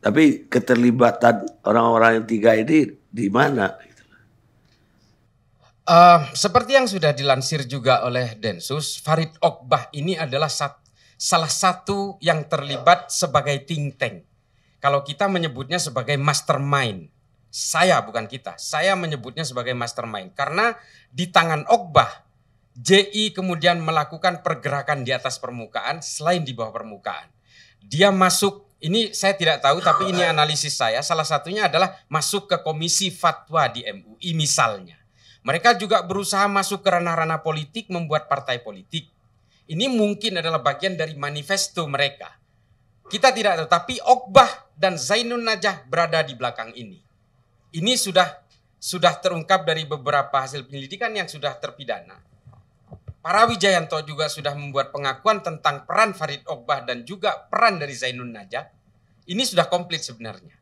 Tapi keterlibatan orang-orang yang tiga ini di mana? Uh, seperti yang sudah dilansir juga oleh Densus, Farid Okbah ini adalah sat, salah satu yang terlibat sebagai think tank. Kalau kita menyebutnya sebagai mastermind, saya bukan kita, saya menyebutnya sebagai mastermind karena di tangan Okbah, JI kemudian melakukan pergerakan di atas permukaan selain di bawah permukaan. Dia masuk ini saya tidak tahu tapi ini analisis saya salah satunya adalah masuk ke komisi fatwa di MUI misalnya. Mereka juga berusaha masuk ke ranah-ranah politik membuat partai politik. Ini mungkin adalah bagian dari manifesto mereka. Kita tidak tahu, tapi Okbah dan Zainun Najah berada di belakang ini. Ini sudah sudah terungkap dari beberapa hasil penyelidikan yang sudah terpidana. Para Wijayanto juga sudah membuat pengakuan tentang peran Farid Ogbah dan juga peran dari Zainun Najah. Ini sudah komplit sebenarnya.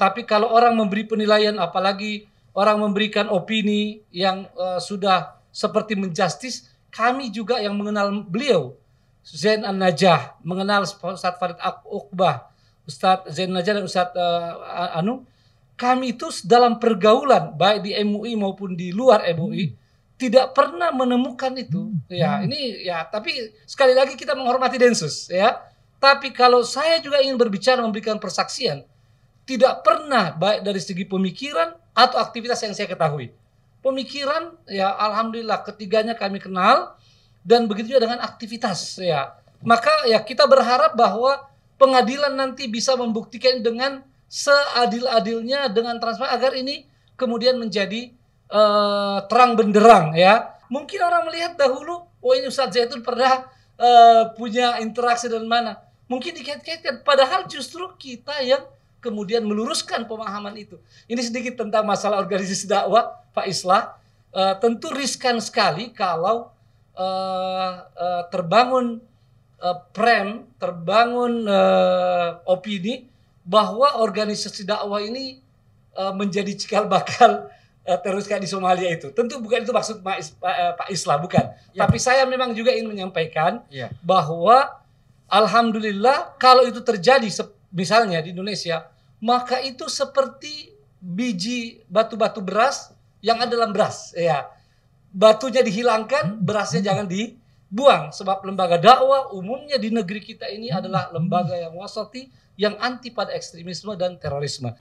Tapi kalau orang memberi penilaian apalagi orang memberikan opini yang uh, sudah seperti menjustis, kami juga yang mengenal beliau. Zain An Najah mengenal Ustadz Farid Ogbah, Ustadz Zain Najah dan Ustadz uh, eh, Anu. Kami itu dalam pergaulan baik di MUI maupun di luar MUI hmm tidak pernah menemukan itu. Hmm. Ya, ini ya, tapi sekali lagi kita menghormati Densus ya. Tapi kalau saya juga ingin berbicara memberikan persaksian, tidak pernah baik dari segi pemikiran atau aktivitas yang saya ketahui. Pemikiran ya alhamdulillah ketiganya kami kenal dan begitu juga dengan aktivitas ya. Maka ya kita berharap bahwa pengadilan nanti bisa membuktikan dengan seadil-adilnya dengan transparan agar ini kemudian menjadi uh, terang benderang ya. Mungkin orang melihat dahulu, oh ini Ustadz Zaitun pernah uh, punya interaksi dan mana. Mungkin dikait-kaitkan. Padahal justru kita yang kemudian meluruskan pemahaman itu. Ini sedikit tentang masalah organisasi dakwah, Pak Islah. Uh, tentu riskan sekali kalau uh, uh, terbangun uh, prem, terbangun uh, opini bahwa organisasi dakwah ini uh, menjadi cikal bakal Eh, Teruskan di Somalia itu. Tentu bukan itu maksud Pak eh, Islah, bukan. Ya. Tapi saya memang juga ingin menyampaikan ya. bahwa alhamdulillah kalau itu terjadi misalnya di Indonesia, maka itu seperti biji batu-batu beras yang ada dalam beras, ya. Batunya dihilangkan, berasnya jangan dibuang sebab lembaga dakwah umumnya di negeri kita ini adalah lembaga yang wasati yang anti pada ekstremisme dan terorisme.